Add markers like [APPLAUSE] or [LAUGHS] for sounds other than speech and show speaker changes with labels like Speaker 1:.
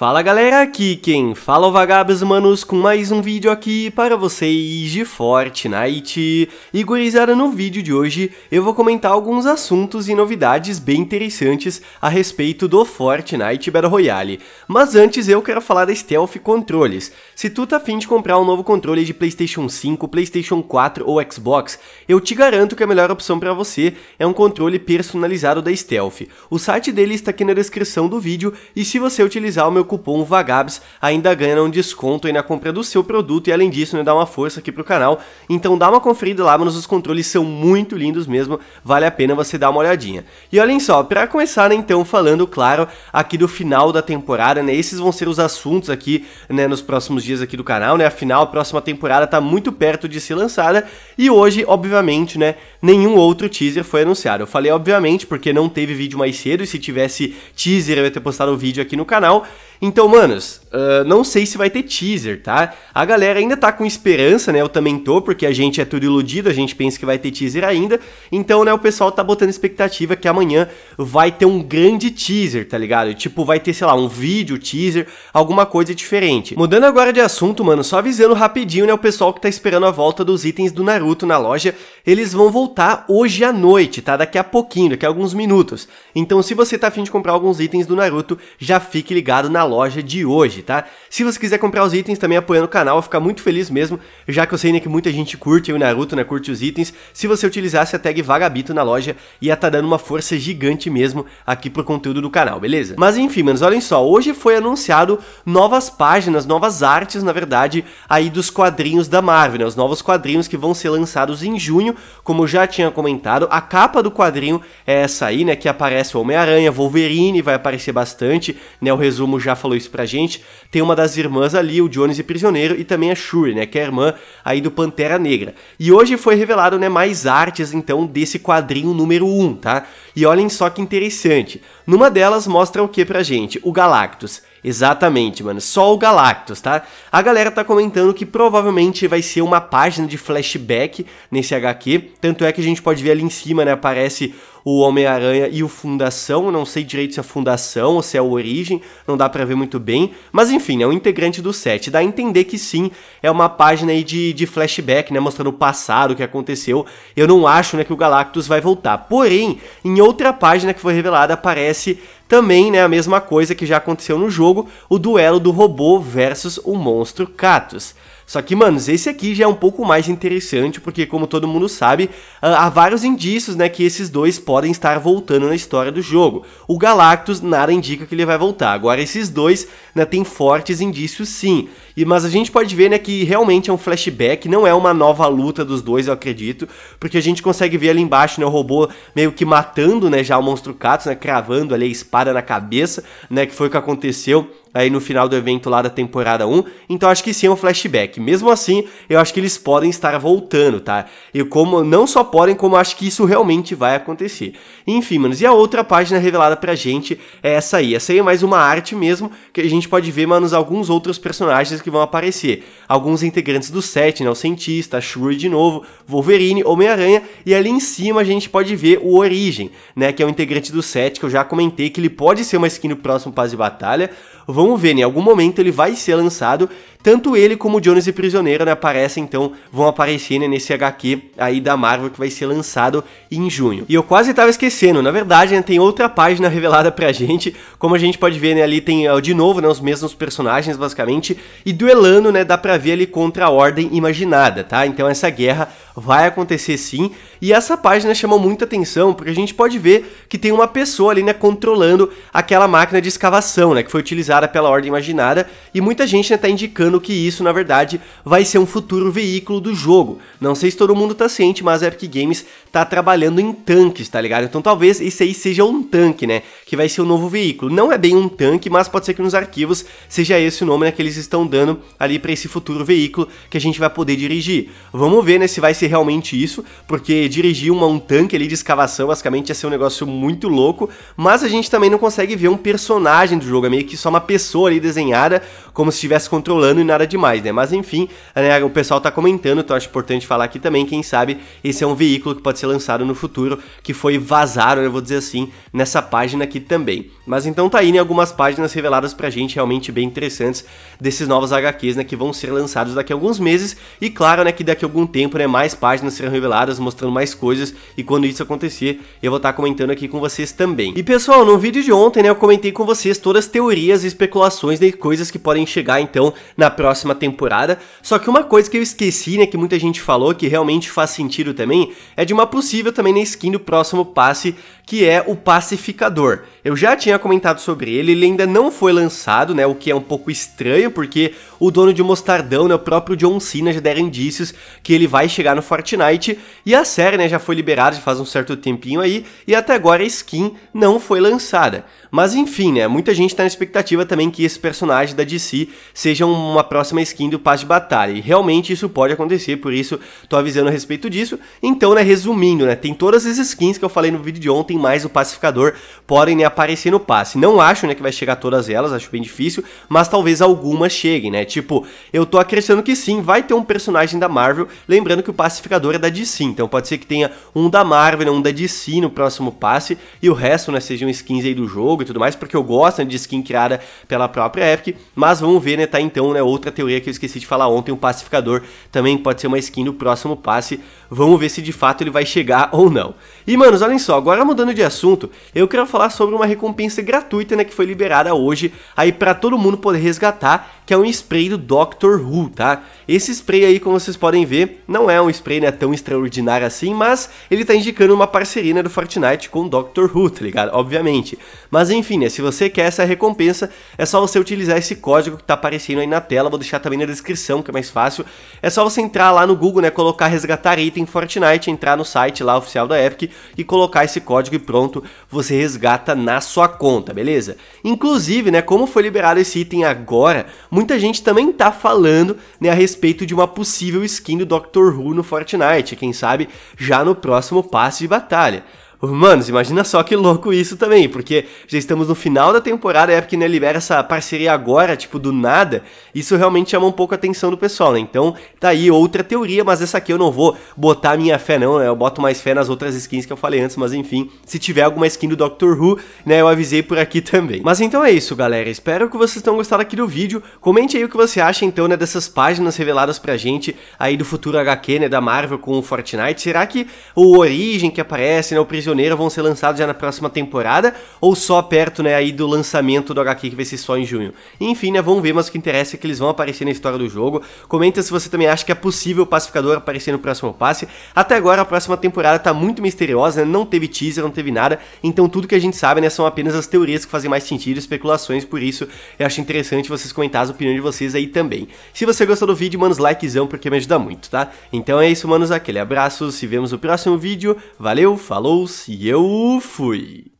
Speaker 1: Fala galera, aqui quem fala é o Vagabos Manos com mais um vídeo aqui para vocês de Fortnite. E gurizada, no vídeo de hoje eu vou comentar alguns assuntos e novidades bem interessantes a respeito do Fortnite Battle Royale. Mas antes eu quero falar da Stealth Controles. Se tu tá afim de comprar um novo controle de Playstation 5, Playstation 4 ou Xbox, eu te garanto que a melhor opção para você é um controle personalizado da Stealth. O site dele está aqui na descrição do vídeo e se você utilizar o meu cupom VAGABS ainda ganha né, um desconto aí na compra do seu produto e além disso, né, dá uma força aqui pro canal. Então dá uma conferida lá, mas os controles são muito lindos mesmo, vale a pena você dar uma olhadinha. E olhem só, para começar né, então falando, claro, aqui do final da temporada, né, esses vão ser os assuntos aqui, né, nos próximos dias aqui do canal, né? Afinal, a próxima temporada tá muito perto de ser lançada e hoje, obviamente, né, nenhum outro teaser foi anunciado. Eu falei obviamente porque não teve vídeo mais cedo e se tivesse teaser eu ia ter postado o vídeo aqui no canal. Então, manos, uh, não sei se vai ter teaser, tá? A galera ainda tá com esperança, né? Eu também tô, porque a gente é tudo iludido, a gente pensa que vai ter teaser ainda. Então, né, o pessoal tá botando expectativa que amanhã vai ter um grande teaser, tá ligado? Tipo, vai ter, sei lá, um vídeo, teaser, alguma coisa diferente. Mudando agora de assunto, mano, só avisando rapidinho, né, o pessoal que tá esperando a volta dos itens do Naruto na loja, eles vão voltar hoje à noite, tá? Daqui a pouquinho, daqui a alguns minutos. Então, se você tá afim de comprar alguns itens do Naruto, já fique ligado na loja loja de hoje, tá? Se você quiser comprar os itens também apoiando o canal, eu vou ficar muito feliz mesmo, já que eu sei né, que muita gente curte o Naruto, né, curte os itens. Se você utilizasse a tag Vagabito na loja, ia tá dando uma força gigante mesmo aqui pro conteúdo do canal, beleza? Mas enfim, manos, olhem só, hoje foi anunciado novas páginas, novas artes, na verdade, aí dos quadrinhos da Marvel, né, os novos quadrinhos que vão ser lançados em junho, como eu já tinha comentado, a capa do quadrinho é essa aí, né, que aparece o Homem-Aranha, Wolverine, vai aparecer bastante, né, o resumo já falou isso pra gente. Tem uma das irmãs ali, o Jones e é Prisioneiro, e também a Shuri, né? Que é a irmã aí do Pantera Negra. E hoje foi revelado, né, mais artes, então, desse quadrinho número 1, um, tá? E olhem só que interessante. Numa delas mostra o que pra gente? O Galactus Exatamente, mano. Só o Galactus, tá? A galera tá comentando que provavelmente vai ser uma página de flashback nesse HQ. Tanto é que a gente pode ver ali em cima, né? Aparece o Homem-Aranha e o Fundação. Não sei direito se é Fundação ou se é o Origem, não dá para ver muito bem. Mas enfim, é um integrante do set. Dá a entender que sim, é uma página aí de, de flashback, né? Mostrando o passado, o que aconteceu. Eu não acho né, que o Galactus vai voltar. Porém, em outra página que foi revelada, aparece também, né, a mesma coisa que já aconteceu no jogo, o duelo do robô versus o monstro Katus. Só que, manos, esse aqui já é um pouco mais interessante, porque como todo mundo sabe, ah, há vários indícios, né, que esses dois podem estar voltando na história do jogo. O Galactus nada indica que ele vai voltar, agora esses dois, né, tem fortes indícios sim. E, mas a gente pode ver, né, que realmente é um flashback, não é uma nova luta dos dois, eu acredito, porque a gente consegue ver ali embaixo, né, o robô meio que matando, né, já o monstro Katsu, né, cravando ali a espada na cabeça, né, que foi o que aconteceu aí no final do evento lá da temporada 1. Então acho que sim é um flashback. Mesmo assim, eu acho que eles podem estar voltando, tá? E como não só podem, como acho que isso realmente vai acontecer. Enfim, manos, e a outra página revelada pra gente é essa aí. Essa aí é mais uma arte mesmo, que a gente pode ver, manos, alguns outros personagens personagens que vão aparecer. Alguns integrantes do set, né? O Cientista, a Shuri de novo, Wolverine, Homem-Aranha, e ali em cima a gente pode ver o Origem, né? Que é o um integrante do set, que eu já comentei que ele pode ser uma skin do próximo Paz de Batalha. Vamos ver, né, em algum momento ele vai ser lançado. Tanto ele como o Jones e Prisioneiro, né? Aparecem, então, vão aparecer né, nesse HQ aí da Marvel que vai ser lançado em junho. E eu quase tava esquecendo, na verdade, né, tem outra página [LAUGHS] revelada pra gente. Como a gente pode ver, né? Ali tem, eh, de novo, né? Os mesmos personagens, basicamente e duelando, né, dá pra ver ali contra a ordem imaginada, tá? Então essa guerra vai acontecer sim, e essa página chamou muita atenção, porque a gente pode ver que tem uma pessoa ali, né, controlando aquela máquina de escavação, né, que foi utilizada pela ordem imaginada, e muita gente, né, tá indicando que isso, na verdade, vai ser um futuro veículo do jogo. Não sei se todo mundo tá ciente, mas a Epic Games tá trabalhando em tanques, tá ligado? Então talvez esse aí seja um tanque, né, que vai ser o um novo veículo. Não é bem um tanque, mas pode ser que nos arquivos seja esse o nome, né, que eles estão dando ali para esse futuro veículo que a gente vai poder dirigir. Vamos ver, né, se vai ser realmente isso, porque dirigir uma, um tanque ali de escavação basicamente ia ser um negócio muito louco, mas a gente também não consegue ver um personagem do jogo, é meio que só uma pessoa ali desenhada, como se estivesse controlando e nada demais, né? Mas enfim, né, o pessoal tá comentando, então acho importante falar aqui também, quem sabe esse é um veículo que pode ser lançado no futuro, que foi vazado, eu vou dizer assim, nessa página aqui também. Mas então tá aí, né, algumas páginas reveladas pra gente realmente bem interessantes desses novos novas HQs, né, que vão ser lançadas daqui a alguns meses, e claro, né, que daqui a algum tempo, né, mais páginas serão reveladas, mostrando mais coisas, e quando isso acontecer, eu vou estar tá comentando aqui com vocês também. E pessoal, no vídeo de ontem, né, eu comentei com vocês todas as teorias e especulações de coisas que podem chegar, então, na próxima temporada, só que uma coisa que eu esqueci, né, que muita gente falou, que realmente faz sentido também, é de uma possível também na né, skin do próximo passe, que é o Pacificador. Eu já tinha comentado sobre ele, ele ainda não foi lançado, né, o que é um pouco estranho, porque o dono de Mostardão, né, o próprio John Cena já deram indícios que ele vai chegar no Fortnite e a série, né, já foi liberada já faz um certo tempinho aí e até agora a skin não foi lançada. Mas enfim, né? Muita gente tá na expectativa também que esse personagem da DC seja uma próxima skin do Pass de Batalha. E realmente isso pode acontecer, por isso tô avisando a respeito disso. Então, né, resumindo, né? Tem todas as skins que eu falei no vídeo de ontem, mais o pacificador podem né, aparecer no passe. Não acho né, que vai chegar todas elas, acho bem difícil, mas talvez algumas cheguem, né? Tipo, eu tô acreditando que sim, vai ter um personagem da Marvel, lembrando que o pacificador é da DC, então pode ser que tenha um da Marvel, né, um da DC no próximo passe, e o resto, né, sejam skins aí do jogo jogo e tudo mais, porque eu gosto né, de skin criada pela própria Epic, mas vamos ver, né, tá então, né, outra teoria que eu esqueci de falar ontem, o pacificador também pode ser uma skin no próximo passe, vamos ver se de fato ele vai chegar ou não. E, manos, olhem só, agora mudando de assunto, eu quero falar sobre uma recompensa gratuita, né, que foi liberada hoje, aí para todo mundo poder resgatar, que é um spray do Doctor Who, tá? Esse spray aí, como vocês podem ver, não é um spray né, tão extraordinário assim, mas ele tá indicando uma parceria né, do Fortnite com o Doctor Who, tá ligado? Obviamente. Mas enfim, né, se você quer essa recompensa, é só você utilizar esse código que tá aparecendo aí na tela, vou deixar também na descrição, que é mais fácil. É só você entrar lá no Google, né, colocar resgatar item Fortnite, entrar no site lá oficial da Epic e colocar esse código e pronto, você resgata na sua conta, beleza? Inclusive, né, como foi liberado esse item agora, muita gente também tá falando né, a respeito de uma possível skin do Doctor Who no Fortnite, quem sabe já no próximo passe de batalha. Manos, imagina só que louco isso também, porque já estamos no final da temporada, a Epic né, libera essa parceria agora, tipo, do nada. Isso realmente chama um pouco a atenção do pessoal, né? Então, tá aí outra teoria, mas essa aqui eu não vou botar minha fé, não. Né? Eu boto mais fé nas outras skins que eu falei antes, mas enfim, se tiver alguma skin do Doctor Who, né, eu avisei por aqui também. Mas então é isso, galera. Espero que vocês tenham gostado aqui do vídeo. Comente aí o que você acha, então, né, dessas páginas reveladas pra gente aí do futuro HQ, né, da Marvel com o Fortnite. Será que o Origem que aparece, né, o Prisioneiro Prisioneiro vão ser lançados já na próxima temporada, ou só perto, né, aí do lançamento do HQ que vai ser só em junho. Enfim, né, vamos ver, mas o que interessa é que eles vão aparecer na história do jogo. Comenta se você também acha que é possível o Pacificador aparecer no próximo passe. Até agora, a próxima temporada tá muito misteriosa, né, não teve teaser, não teve nada, então tudo que a gente sabe, né, são apenas as teorias que fazem mais sentido, especulações, por isso eu acho interessante vocês comentarem as opiniões de vocês aí também. Se você gostou do vídeo, manos, likezão, porque me ajuda muito, tá? Então é isso, manos, aquele abraço, se vemos no próximo vídeo, valeu, falou, e eu fui.